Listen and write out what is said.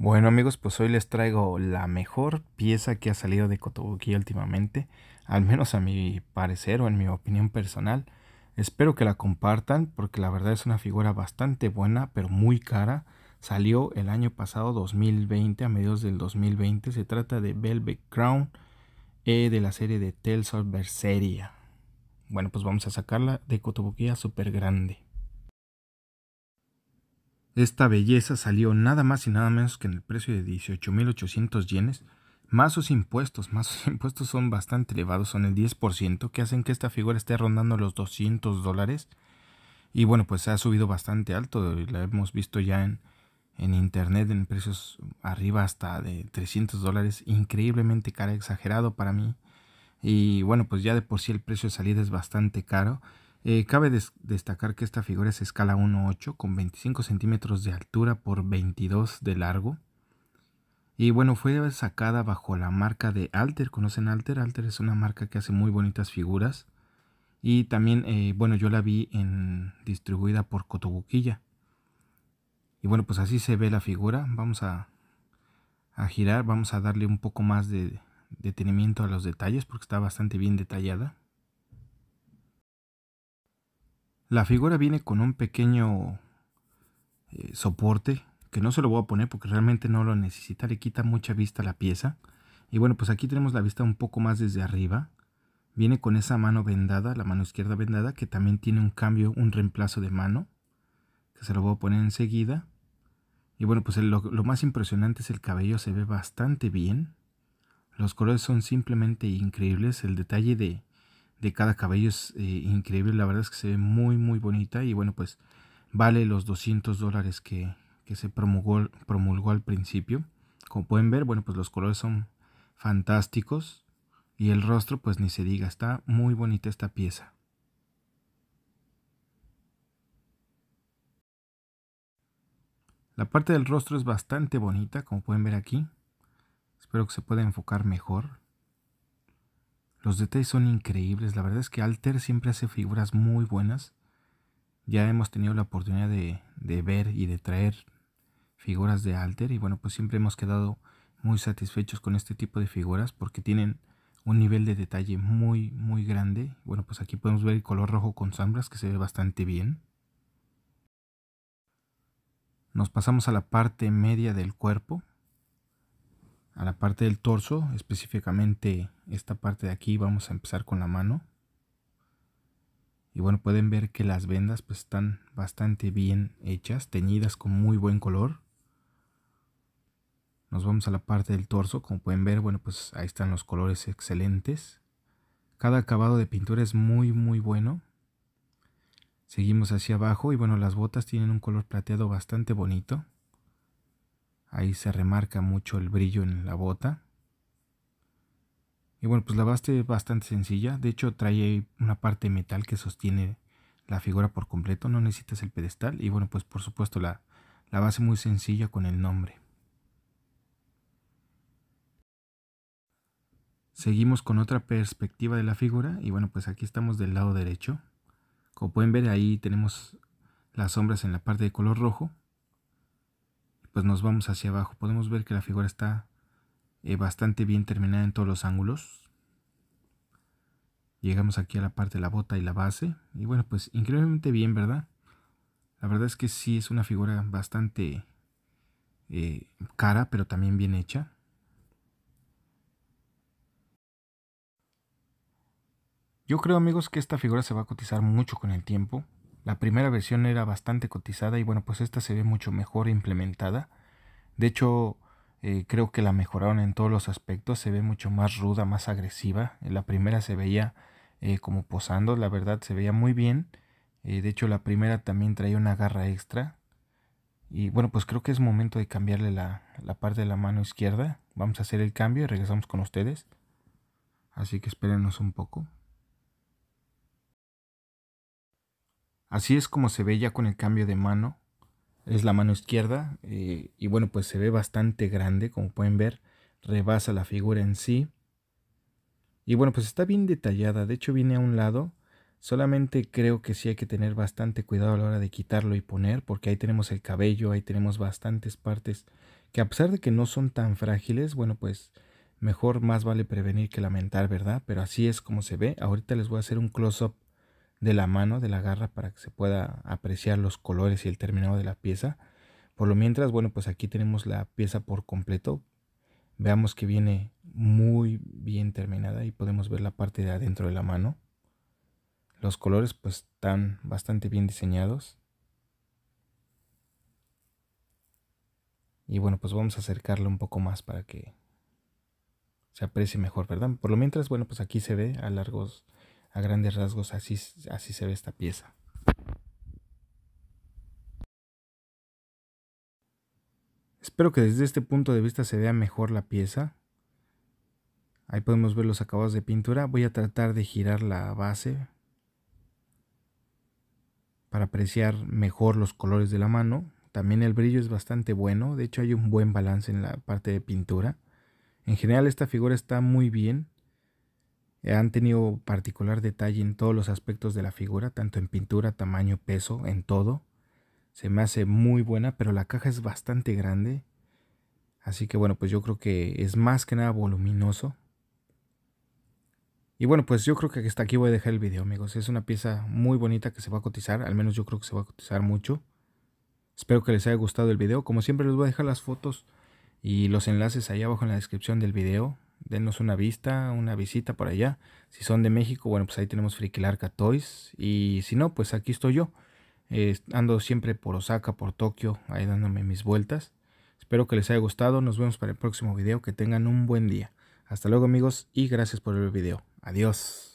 Bueno amigos, pues hoy les traigo la mejor pieza que ha salido de Kotobuki últimamente, al menos a mi parecer o en mi opinión personal. Espero que la compartan porque la verdad es una figura bastante buena, pero muy cara. Salió el año pasado 2020, a mediados del 2020. Se trata de Velvet Crown eh, de la serie de Tales of Berseria. Bueno, pues vamos a sacarla de Kotobukiya super grande. Esta belleza salió nada más y nada menos que en el precio de 18.800 yenes, más sus impuestos, más sus impuestos son bastante elevados, son el 10%, que hacen que esta figura esté rondando los 200 dólares. Y bueno, pues se ha subido bastante alto, la hemos visto ya en, en internet en precios arriba hasta de 300 dólares, increíblemente cara, exagerado para mí. Y bueno, pues ya de por sí el precio de salida es bastante caro. Eh, cabe destacar que esta figura es escala 1.8 con 25 centímetros de altura por 22 de largo. Y bueno, fue sacada bajo la marca de Alter. ¿Conocen Alter? Alter es una marca que hace muy bonitas figuras. Y también, eh, bueno, yo la vi en, distribuida por Cotobuquilla. Y bueno, pues así se ve la figura. Vamos a girar, vamos a darle un poco más de detenimiento a los detalles porque está bastante bien detallada. La figura viene con un pequeño eh, soporte que no se lo voy a poner porque realmente no lo necesita, le quita mucha vista a la pieza. Y bueno, pues aquí tenemos la vista un poco más desde arriba. Viene con esa mano vendada, la mano izquierda vendada, que también tiene un cambio, un reemplazo de mano, que se lo voy a poner enseguida. Y bueno, pues lo, lo más impresionante es el cabello, se ve bastante bien. Los colores son simplemente increíbles, el detalle de, de cada cabello es eh, increíble, la verdad es que se ve muy muy bonita y bueno pues vale los 200 dólares que, se promulgó, promulgó al principio. Como pueden ver, bueno pues los colores son fantásticos y el rostro pues ni se diga, está muy bonita esta pieza. La parte del rostro es bastante bonita, como pueden ver aquí. Espero que se pueda enfocar mejor. Los detalles son increíbles, la verdad es que Alter siempre hace figuras muy buenas. Ya hemos tenido la oportunidad de, ver y de traer figuras de Alter y bueno, pues siempre hemos quedado muy satisfechos con este tipo de figuras porque tienen un nivel de detalle muy muy grande. Bueno, pues aquí podemos ver el color rojo con sombras que se ve bastante bien. Nos pasamos a la parte media del cuerpo a la parte del torso, específicamente esta parte de aquí, vamos a empezar con la mano. Y bueno, pueden ver que las vendas pues, están bastante bien hechas, teñidas con muy buen color. Nos vamos a la parte del torso, como pueden ver, bueno, pues ahí están los colores excelentes. Cada acabado de pintura es muy muy bueno. Seguimos hacia abajo y bueno, las botas tienen un color plateado bastante bonito. Ahí se remarca mucho el brillo en la bota. Y bueno, pues la base es bastante sencilla. De hecho, trae una parte metal que sostiene la figura por completo. No necesitas el pedestal. Y bueno, pues por supuesto la, la base muy sencilla con el nombre. Seguimos con otra perspectiva de la figura y bueno, pues aquí estamos del lado derecho. Como pueden ver ahí tenemos las sombras en la parte de color rojo pues nos vamos hacia abajo. Podemos ver que la figura está eh, bastante bien terminada en todos los ángulos. Llegamos aquí a la parte de la bota y la base. Y bueno, pues increíblemente bien, ¿verdad? La verdad es que sí es una figura bastante eh, cara, pero también bien hecha. Yo creo amigos que esta figura se va a cotizar mucho con el tiempo. La primera versión era bastante cotizada y bueno, pues esta se ve mucho mejor implementada. De hecho, eh, creo que la mejoraron en todos los aspectos. Se ve mucho más ruda, más agresiva. La primera se veía eh, como posando, la verdad se veía muy bien. Eh, de hecho, la primera también traía una garra extra. Y bueno, pues creo que es momento de cambiarle la, la parte de la mano izquierda. Vamos a hacer el cambio y regresamos con ustedes. Así que espérenos un poco. Así es como se ve ya con el cambio de mano. Es la mano izquierda eh, y bueno, pues se ve bastante grande, como pueden ver, rebasa la figura en sí. Y bueno, pues está bien detallada, de hecho viene a un lado, solamente creo que sí hay que tener bastante cuidado a la hora de quitarlo y poner, porque ahí tenemos el cabello, ahí tenemos bastantes partes que a pesar de que no son tan frágiles, bueno, pues mejor más vale prevenir que lamentar, ¿verdad? Pero así es como se ve. Ahorita les voy a hacer un close-up de la mano, de la garra, para que se pueda apreciar los colores y el terminado de la pieza. Por lo mientras, bueno, pues aquí tenemos la pieza por completo. Veamos que viene muy bien terminada y podemos ver la parte de adentro de la mano. Los colores pues están bastante bien diseñados. Y bueno, pues vamos a acercarlo un poco más para que se aprecie mejor, ¿verdad? Por lo mientras, bueno, pues aquí se ve a largos a grandes rasgos así, así se ve esta pieza. Espero que desde este punto de vista se vea mejor la pieza. Ahí podemos ver los acabados de pintura. Voy a tratar de girar la base para apreciar mejor los colores de la mano. También el brillo es bastante bueno. De hecho hay un buen balance en la parte de pintura. En general esta figura está muy bien han tenido particular detalle en todos los aspectos de la figura, tanto en pintura, tamaño, peso, en todo. Se me hace muy buena, pero la caja es bastante grande. Así que bueno, pues yo creo que es más que nada voluminoso. Y bueno, pues yo creo que hasta aquí voy a dejar el video, amigos. Es una pieza muy bonita que se va a cotizar, al menos yo creo que se va a cotizar mucho. Espero que les haya gustado el video. Como siempre les voy a dejar las fotos y los enlaces ahí abajo en la descripción del video denos una vista, una visita por allá. Si son de México, bueno, pues ahí tenemos Friquilarca Toys. Y si no, pues aquí estoy yo. ando siempre por Osaka, por Tokio, ahí dándome mis vueltas. Espero que les haya gustado. Nos vemos para el próximo video. Que tengan un buen día. Hasta luego amigos y gracias por el video. Adiós.